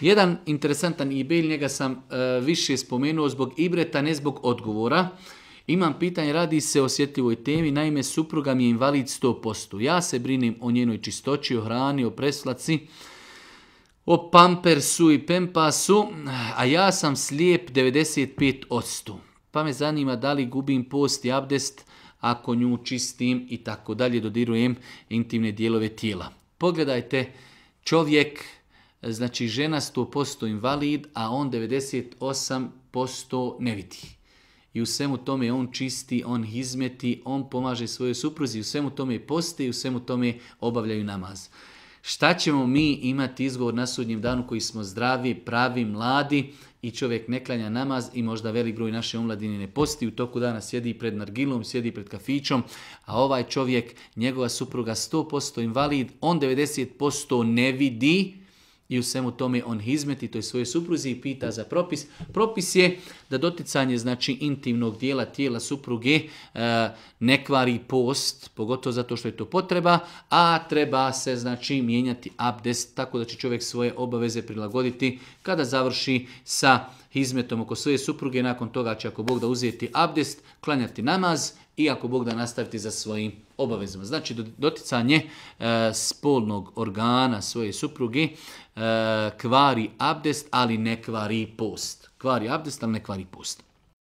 Jedan interesantan e njega sam e, više spomenuo zbog Ibreta, ne zbog odgovora. Imam pitanje, radi se o osjetljivoj temi, naime supruga mi je invalid 100%. Ja se brinim o njenoj čistoći, o hrani, o preslaci, o pampersu i pempasu, a ja sam slijep 95%. Pa me zanima da li gubim post i abdest ako nju čistim i tako dalje, dodirujem intimne dijelove tijela. Pogledajte, čovjek znači žena 100% invalid, a on 98% ne vidi. I u svemu tome on čisti, on hizmeti, on pomaže svojoj supruzi, u svemu tome poste i u svemu tome obavljaju namaz. Šta ćemo mi imati izgovor na sudnjem danu koji smo zdravi, pravi, mladi i čovjek ne klanja namaz i možda velik broj naše omladine ne posti, u toku dana sjedi pred nargilom, sjedi pred kafićom, a ovaj čovjek, njegova supruga 100% invalid, on 90% ne vidi, i u svemu tome on hizmeti toj svojoj supruzi i pita za propis. Propis je da doticanje znači intimnog dijela tijela supruge e, ne kvari post, pogotovo zato što je to potreba, a treba se znači mijenjati abdest tako da će čovjek svoje obaveze prilagoditi kada završi sa hizmetom oko svoje supruge, nakon toga će ako Bog da uzeti abdest, klanjati namaz i ako Bog da nastaviti za svojim obavezama. Znači doticanje e, spolnog organa svoje supruge e, kvari abdest, ali ne kvari post. Kvari abdest, ali ne kvari post.